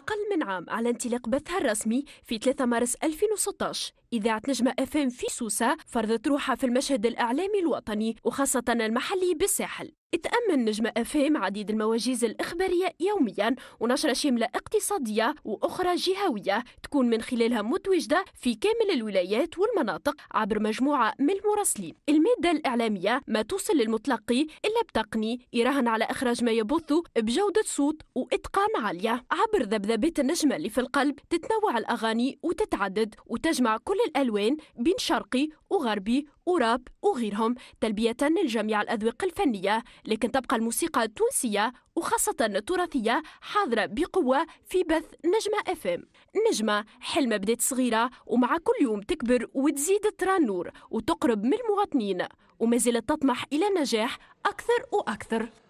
أقل من عام على انطلاق بثها الرسمي في 3 مارس 2016 إذاعة نجمة اف ام في سوسة فرضت روحها في المشهد الإعلامي الوطني وخاصة المحلي بالساحل تأمن نجمة أفام عديد المواجيز الإخبارية يوميا ونشرة شملة اقتصادية وأخرى جهوية تكون من خلالها متواجدة في كامل الولايات والمناطق عبر مجموعة من المراسلين المادة الإعلامية ما توصل للمتلقي إلا بتقني يراهن على إخراج ما يبثه بجودة صوت وإتقان عالية عبر ذبذبات النجمة اللي في القلب تتنوع الأغاني وتتعدد وتجمع كل على الألوان بين شرقي وغربي وراب وغيرهم تلبية لجميع الأذواق الفنية لكن تبقى الموسيقى التونسية وخاصة التراثية حاضرة بقوة في بث نجمة ام نجمة حلمة بدات صغيرة ومع كل يوم تكبر وتزيد ترى النور وتقرب من المواطنين وما زالت تطمح إلى النجاح أكثر وأكثر